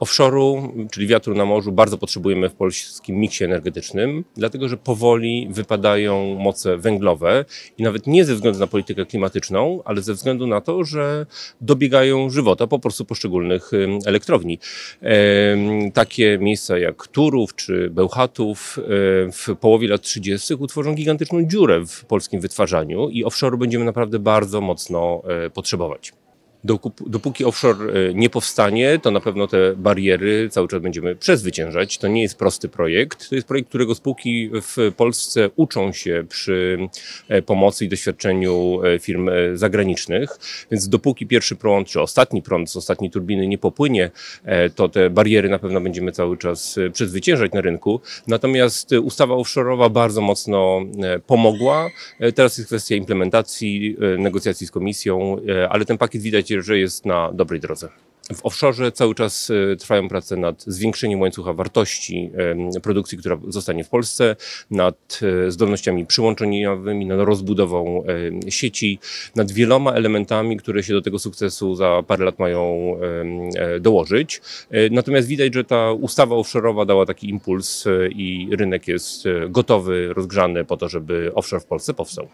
Offshore'u, czyli wiatru na morzu, bardzo potrzebujemy w polskim miksie energetycznym, dlatego że powoli wypadają moce węglowe i nawet nie ze względu na politykę klimatyczną, ale ze względu na to, że dobiegają żywota po prostu poszczególnych elektrowni. Takie miejsca jak Turów czy Bełchatów e, w połowie lat 30. utworzą gigantyczną dziurę w polskim wytwarzaniu i offshore'u będziemy naprawdę bardzo mocno e, potrzebować. Dopóki offshore e, nie powstanie, to na pewno te bariery cały czas będziemy przezwyciężać. To nie jest prosty projekt. To jest projekt, którego spółki w Polsce uczą się przy e, pomocy i doświadczeniu e, firm zagranicznych. Więc dopóki pierwszy prąd, czy ostatni prąd z ostatniej turbiny nie popłynie, to te bariery na pewno będziemy cały czas przezwyciężać na rynku. Natomiast ustawa offshore'owa bardzo mocno pomogła. Teraz jest kwestia implementacji, negocjacji z komisją, ale ten pakiet widać, że jest na dobrej drodze. W offshore cały czas y, trwają prace nad zwiększeniem łańcucha wartości y, produkcji, która zostanie w Polsce, nad y, zdolnościami przyłączeniowymi, nad rozbudową sieci, nad wieloma elementami, które się do tego sukcesu za parę lat mają dołożyć. Natomiast widać, że ta ustawa offshore'owa dała taki impuls i rynek jest gotowy, rozgrzany po to, żeby offshore w Polsce powstał.